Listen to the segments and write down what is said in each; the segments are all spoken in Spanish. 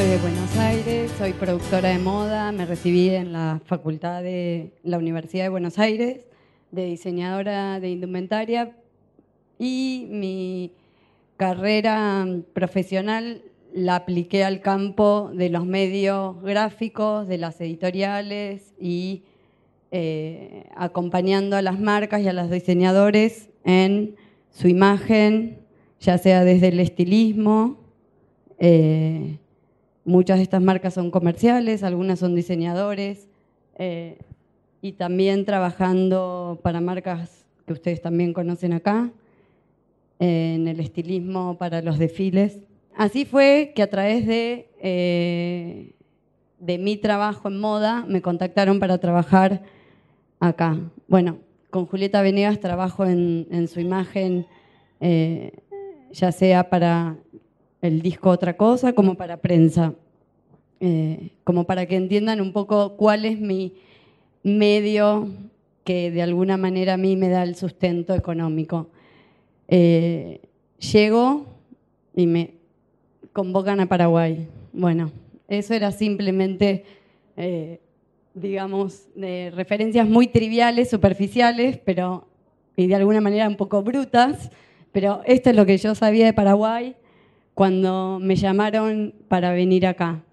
soy de Buenos Aires, soy productora de moda, me recibí en la facultad de la Universidad de Buenos Aires de diseñadora de indumentaria y mi carrera profesional la apliqué al campo de los medios gráficos, de las editoriales y eh, acompañando a las marcas y a los diseñadores en su imagen, ya sea desde el estilismo eh, Muchas de estas marcas son comerciales, algunas son diseñadores eh, y también trabajando para marcas que ustedes también conocen acá, en el estilismo para los desfiles. Así fue que a través de, eh, de mi trabajo en moda me contactaron para trabajar acá. Bueno, con Julieta Venegas trabajo en, su imagen, eh, ya sea para el disco Otra Cosa como para prensa, eh, como para que entiendan un poco cuál es mi medio que de alguna manera a mí me da el sustento económico. Eh, llego y me convocan a Paraguay. Bueno, eso era simplemente, eh, digamos, de referencias muy triviales, superficiales, pero y de alguna manera un poco brutas, pero esto es lo que yo sabía de Paraguay cuando me llamaron para venir acá.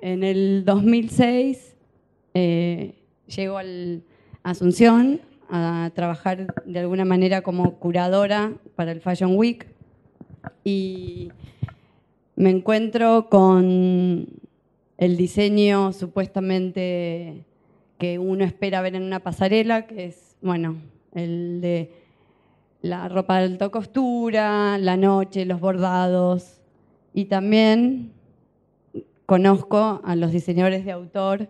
En el 2006 eh, llego a Asunción a trabajar de alguna manera como curadora para el Fashion Week y me encuentro con el diseño supuestamente que uno espera ver en una pasarela, que es, bueno, el de la ropa de alta costura, la noche, los bordados, y también conozco a los diseñadores de autor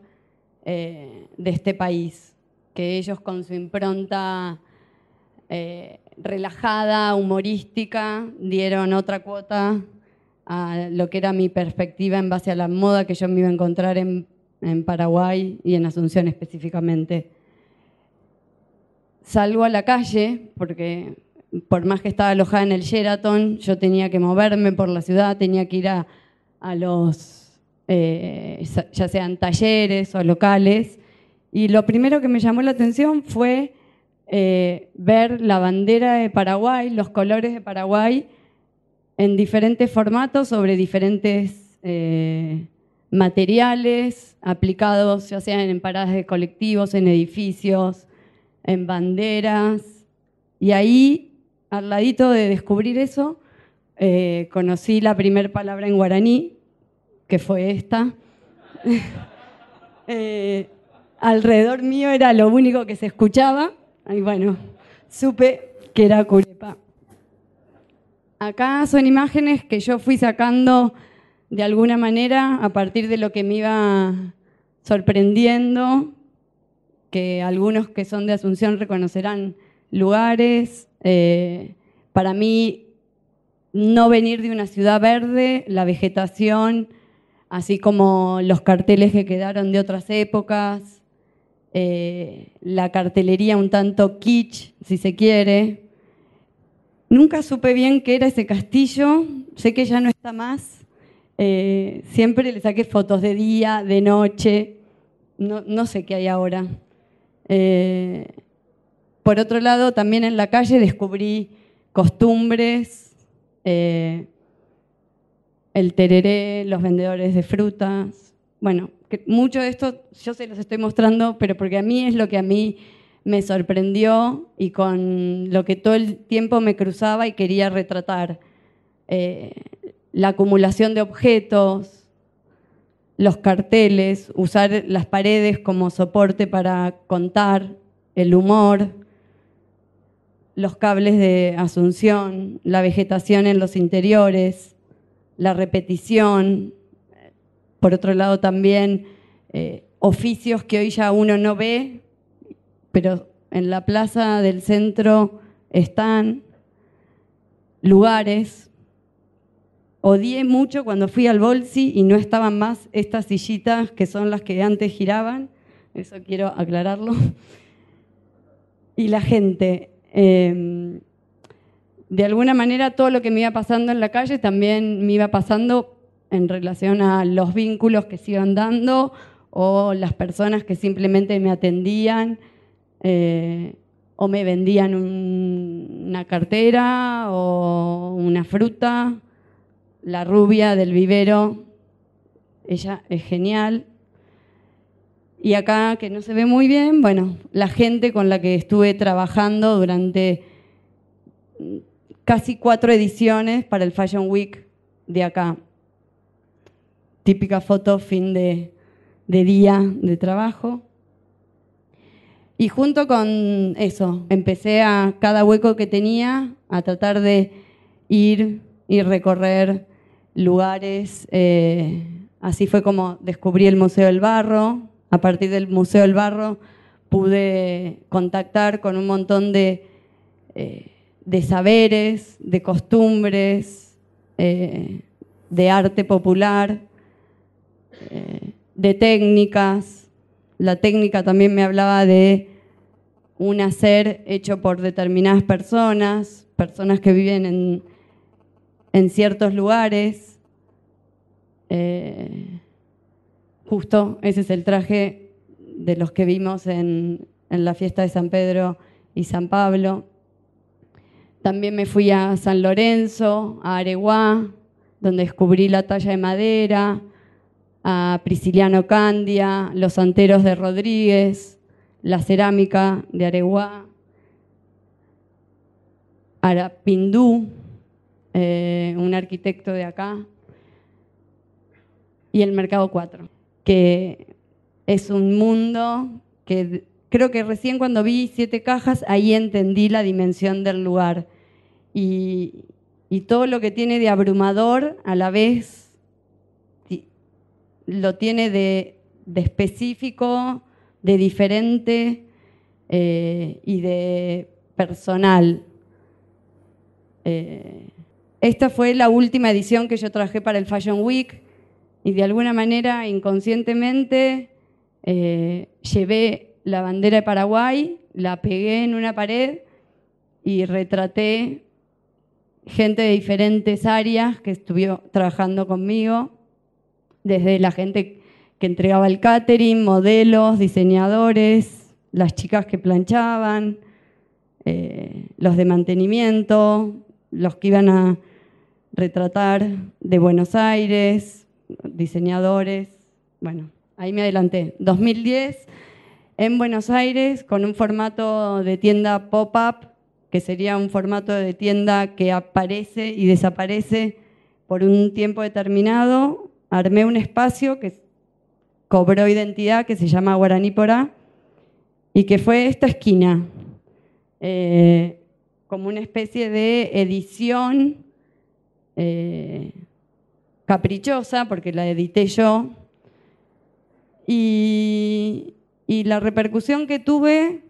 eh, de este país, que ellos con su impronta eh, relajada, humorística, dieron otra cuota a lo que era mi perspectiva en base a la moda que yo me iba a encontrar en, en Paraguay y en Asunción específicamente. Salgo a la calle porque por más que estaba alojada en el Sheraton, yo tenía que moverme por la ciudad, tenía que ir a, los, eh, ya sean talleres o locales. Y lo primero que me llamó la atención fue eh, ver la bandera de Paraguay, los colores de Paraguay, en diferentes formatos, sobre diferentes eh, materiales aplicados, ya sean en paradas de colectivos, en edificios, en banderas. Y ahí al ladito de descubrir eso, eh, conocí la primera palabra en guaraní, que fue esta. Eh, alrededor mío era lo único que se escuchaba, y bueno, supe que era curepa. Acá son imágenes que yo fui sacando de alguna manera a partir de lo que me iba sorprendiendo, que algunos que son de Asunción reconocerán lugares. Eh, para mí, no venir de una ciudad verde, la vegetación, así como los carteles que quedaron de otras épocas, eh, la cartelería un tanto kitsch, si se quiere. Nunca supe bien qué era ese castillo, sé que ya no está más. Eh, siempre le saqué fotos de día, de noche, no, sé qué hay ahora. Por otro lado, también en la calle descubrí costumbres, eh, el tereré, los vendedores de frutas. Bueno, mucho de esto yo se los estoy mostrando, pero porque a mí es lo que a mí me sorprendió y con lo que todo el tiempo me cruzaba y quería retratar. Eh, la acumulación de objetos, los carteles, usar las paredes como soporte para contar, el humor, los cables de Asunción, la vegetación en los interiores, la repetición, por otro lado también eh, oficios que hoy ya uno no ve, pero en la plaza del centro están lugares. Odié mucho cuando fui al Bolsi y no estaban más estas sillitas que son las que antes giraban, eso quiero aclararlo. Y la gente, Em, de alguna manera todo lo que me iba pasando en la calle también me iba pasando en relación a los vínculos que se iban dando o las personas que simplemente me atendían eh, o me vendían una cartera o una fruta. La rubia del vivero, ella es genial, y acá, que no se ve muy bien, bueno, la gente con la que estuve trabajando durante casi cuatro ediciones para el Fashion Week de acá. Típica foto fin de, día de trabajo. Y junto con eso, empecé a cada hueco que tenía a tratar de ir y recorrer lugares. Eh, así fue como descubrí el Museo del Barro, a partir del Museo del Barro pude contactar con un montón de, eh, de saberes, de costumbres, eh, de arte popular, eh, de técnicas. La técnica también me hablaba de un hacer hecho por determinadas personas, personas que viven en, en ciertos lugares justo ese es el traje de los que vimos en, la fiesta de San Pedro y San Pablo. También me fui a San Lorenzo, a Areguá, donde descubrí la talla de madera, a Prisciliano Candia, los anteros de Rodríguez, la cerámica de Areguá, a Pindú, eh, un arquitecto de acá, y el Mercado 4 que es un mundo que creo que recién cuando vi siete cajas, ahí entendí la dimensión del lugar y, todo lo que tiene de abrumador a la vez lo tiene de, específico, de diferente eh, y de personal. Eh, esta fue la última edición que yo traje para el Fashion Week y de alguna manera inconscientemente eh, llevé la bandera de Paraguay, la pegué en una pared y retraté gente de diferentes áreas que estuvo trabajando conmigo, desde la gente que entregaba el catering, modelos, diseñadores, las chicas que planchaban, eh, los de mantenimiento, los que iban a retratar de Buenos Aires, diseñadores, bueno, ahí me adelanté. 2010 en Buenos Aires con un formato de tienda pop-up, que sería un formato de tienda que aparece y desaparece por un tiempo determinado. Armé un espacio que cobró identidad, que se llama Guaranípora, y que fue esta esquina, eh, como una especie de edición. Eh, caprichosa, porque la edité yo, y, la repercusión que tuve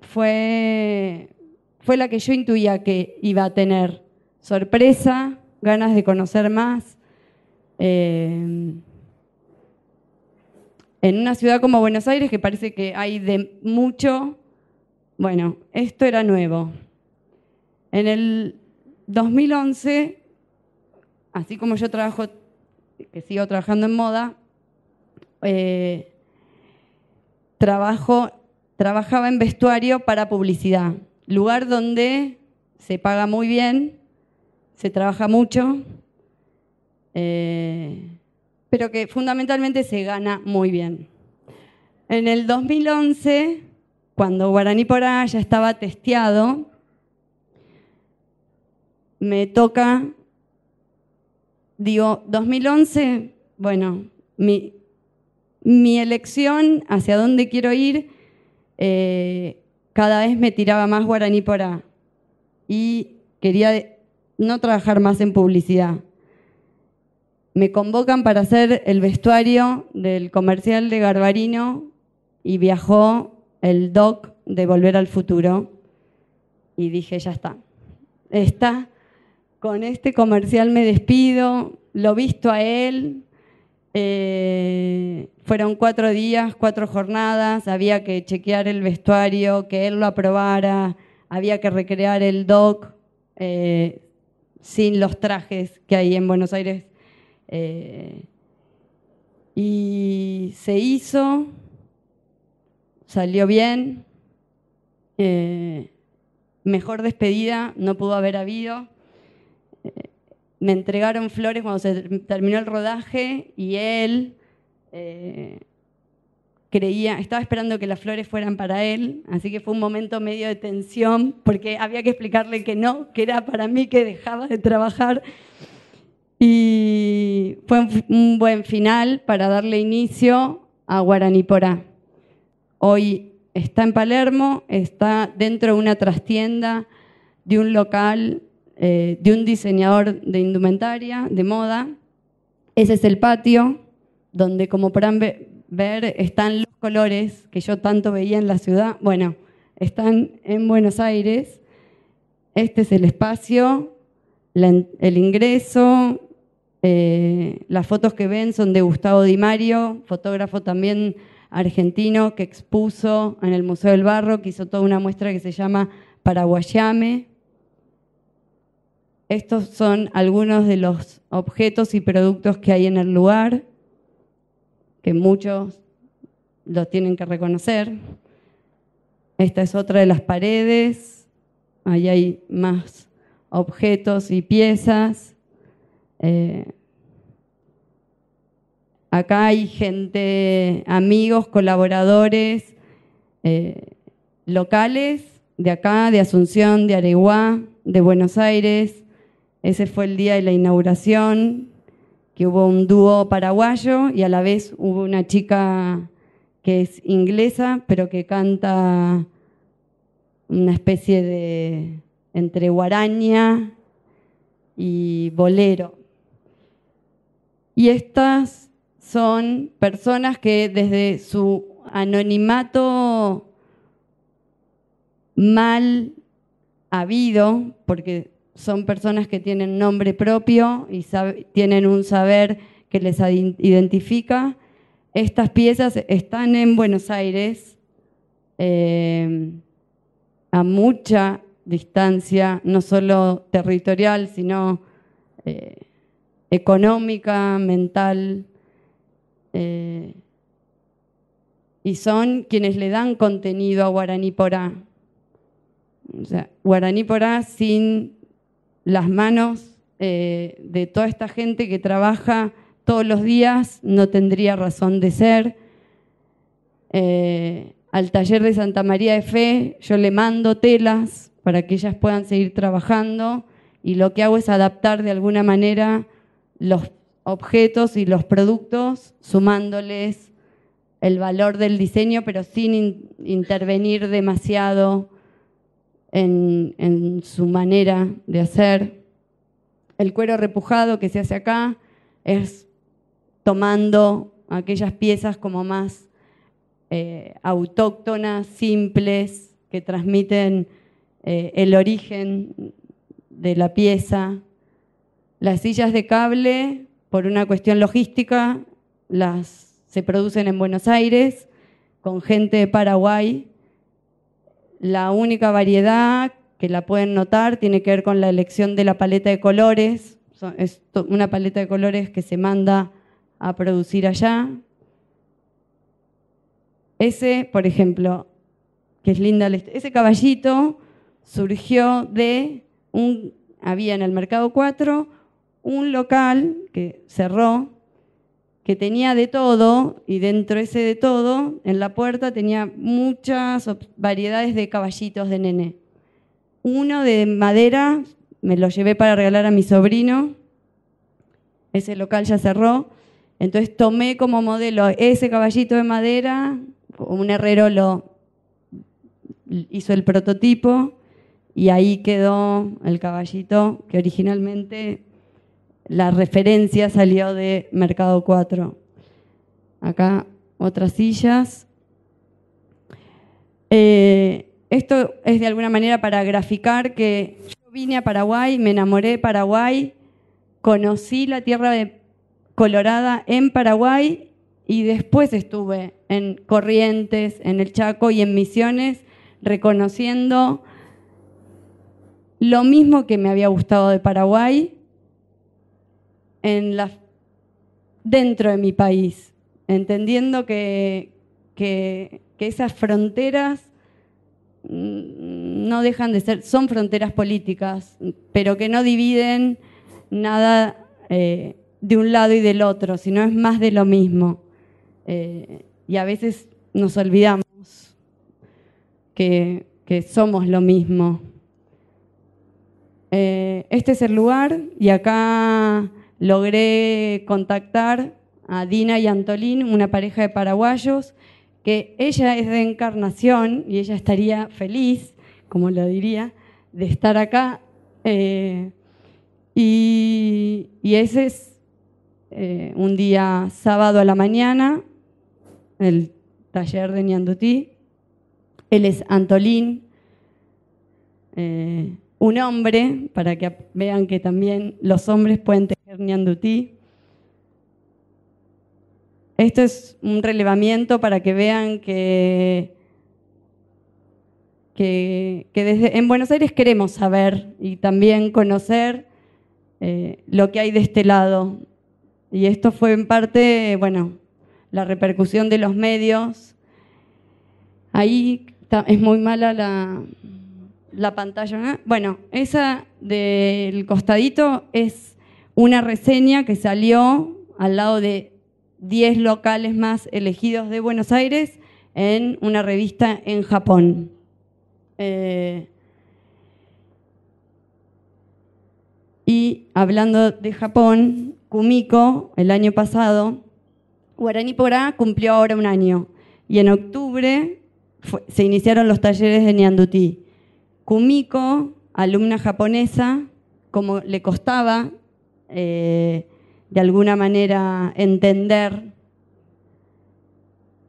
fue, fue la que yo intuía que iba a tener. Sorpresa, ganas de conocer más. Eh, en una ciudad como Buenos Aires, que parece que hay de mucho, bueno, esto era nuevo. En el 2011 así como yo trabajo, que sigo trabajando en moda, eh, trabajo, trabajaba en vestuario para publicidad, lugar donde se paga muy bien, se trabaja mucho, eh, pero que fundamentalmente se gana muy bien. En el 2011, cuando Guaraní Porá ya estaba testeado, me toca digo, 2011, bueno, mi, elección hacia dónde quiero ir eh, cada vez me tiraba más guaraní por y quería no trabajar más en publicidad. Me convocan para hacer el vestuario del comercial de Garbarino y viajó el doc de Volver al Futuro y dije, ya está. Está con este comercial me despido, lo visto a él. Eh, fueron cuatro días, cuatro jornadas, había que chequear el vestuario, que él lo aprobara, había que recrear el doc eh, sin los trajes que hay en Buenos Aires. Eh, y se hizo, salió bien, mejor despedida no pudo haber habido me entregaron flores cuando se terminó el rodaje y él eh, creía, estaba esperando que las flores fueran para él, así que fue un momento medio de tensión porque había que explicarle que no, que era para mí que dejaba de trabajar. Y fue un buen final para darle inicio a Porá. Hoy está en Palermo, está dentro de una trastienda, de un local eh, de un diseñador de indumentaria, de moda. Ese es el patio donde, como podrán ver, están los colores que yo tanto veía en la ciudad. Bueno, están en Buenos Aires. Este es el espacio, el ingreso. Eh, las fotos que ven son de Gustavo Di Mario, fotógrafo también argentino que expuso en el Museo del Barro, que hizo toda una muestra que se llama Paraguayame. Estos son algunos de los objetos y productos que hay en el lugar, que muchos los tienen que reconocer. Esta es otra de las paredes, ahí hay más objetos y piezas. Eh, acá hay gente, amigos, colaboradores eh, locales de acá, de Asunción, de Areguá, de Buenos Aires, ese fue el día de la inauguración, que hubo un dúo paraguayo y a la vez hubo una chica que es inglesa, pero que canta una especie de entre guaraña y bolero. Y estas son personas que desde su anonimato mal habido, porque son personas que tienen nombre propio y tienen un saber que les identifica. Estas piezas están en Buenos Aires, eh, a mucha distancia, no solo territorial, sino eh, económica, mental. Eh, y son quienes le dan contenido a Guaraní Porá. O sea, Guaraní Porá sin las manos eh, de toda esta gente que trabaja todos los días no tendría razón de ser. Eh, al taller de Santa María de Fe yo le mando telas para que ellas puedan seguir trabajando y lo que hago es adaptar de alguna manera los objetos y los productos sumándoles el valor del diseño pero sin intervenir demasiado en, su manera de hacer. El cuero repujado que se hace acá es tomando aquellas piezas como más eh, autóctonas, simples, que transmiten eh, el origen de la pieza. Las sillas de cable, por una cuestión logística, las se producen en Buenos Aires con gente de Paraguay la única variedad que la pueden notar tiene que ver con la elección de la paleta de colores. Es una paleta de colores que se manda a producir allá. Ese, por ejemplo, que es linda, ese caballito surgió de un, había en el mercado 4 un local que cerró que tenía de todo y dentro ese de todo, en la puerta tenía muchas variedades de caballitos de nene. Uno de madera, me lo llevé para regalar a mi sobrino, ese local ya cerró, entonces tomé como modelo ese caballito de madera, un herrero lo hizo el prototipo y ahí quedó el caballito que originalmente la referencia salió de Mercado 4. Acá otras sillas. Eh, esto es de alguna manera para graficar que yo vine a Paraguay, me enamoré de Paraguay, conocí la tierra de Colorada en Paraguay y después estuve en Corrientes, en el Chaco y en Misiones reconociendo lo mismo que me había gustado de Paraguay, dentro de mi país, entendiendo que, que, esas fronteras mm, no dejan de ser, son fronteras políticas, pero que no dividen nada eh, de un lado y del otro, sino es más de lo mismo. Eh, y a veces nos olvidamos que, que somos lo mismo. Eh, este es el lugar y acá logré contactar a Dina y Antolín, una pareja de paraguayos, que ella es de encarnación y ella estaría feliz, como lo diría, de estar acá. Eh, y, ese es eh, un día sábado a la mañana, el taller de Niandutí. Él es Antolín, eh, un hombre, para que vean que también los hombres pueden tener esto es un relevamiento para que vean que, que, desde, en Buenos Aires queremos saber y también conocer eh, lo que hay de este lado. Y esto fue en parte, bueno, la repercusión de los medios. Ahí es muy mala la, pantalla. ¿eh? Bueno, esa del costadito es una reseña que salió al lado de 10 locales más elegidos de Buenos Aires en una revista en Japón. Eh, y hablando de Japón, Kumiko, el año pasado, Guaraní Porá cumplió ahora un año y en octubre se iniciaron los talleres de Nianduti. Kumiko, alumna japonesa, como le costaba eh, de alguna manera entender,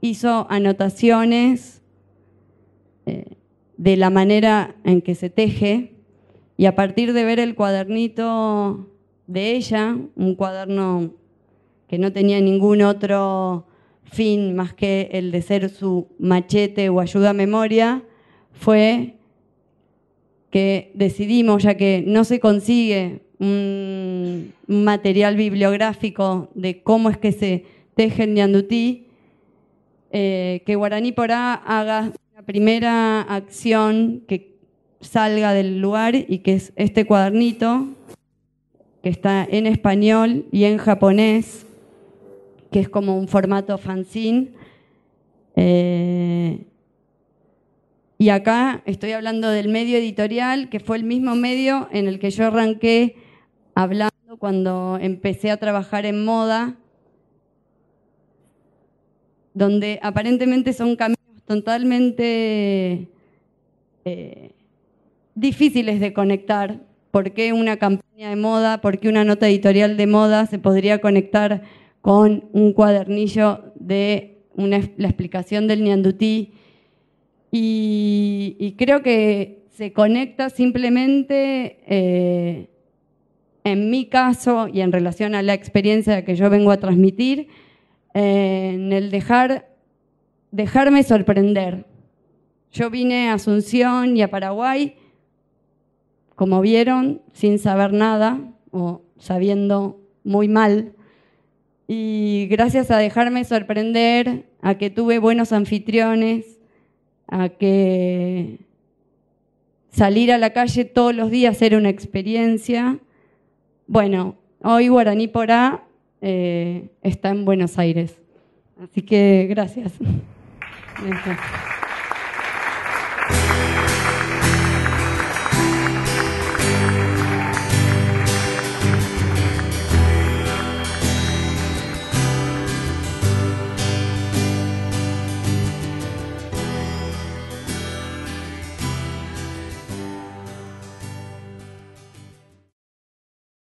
hizo anotaciones eh, de la manera en que se teje y a partir de ver el cuadernito de ella, un cuaderno que no tenía ningún otro fin más que el de ser su machete o ayuda a memoria, fue que decidimos, ya que no se consigue un material bibliográfico de cómo es que se teje Ñandutí, eh, que Guaraní Porá haga la primera acción que salga del lugar y que es este cuadernito, que está en español y en japonés, que es como un formato fanzine. Eh, y acá estoy hablando del medio editorial, que fue el mismo medio en el que yo arranqué hablando cuando empecé a trabajar en moda, donde aparentemente son caminos totalmente eh, difíciles de conectar. ¿Por qué una campaña de moda, por qué una nota editorial de moda se podría conectar con un cuadernillo de la explicación del Niandutí? Y, creo que se conecta simplemente eh, en mi caso y en relación a la experiencia que yo vengo a transmitir, eh, en el dejar, dejarme sorprender. Yo vine a Asunción y a Paraguay, como vieron, sin saber nada o sabiendo muy mal. Y gracias a dejarme sorprender, a que tuve buenos anfitriones, a que salir a la calle todos los días era una experiencia bueno, hoy Guaraní eh, está en Buenos Aires. Así que gracias.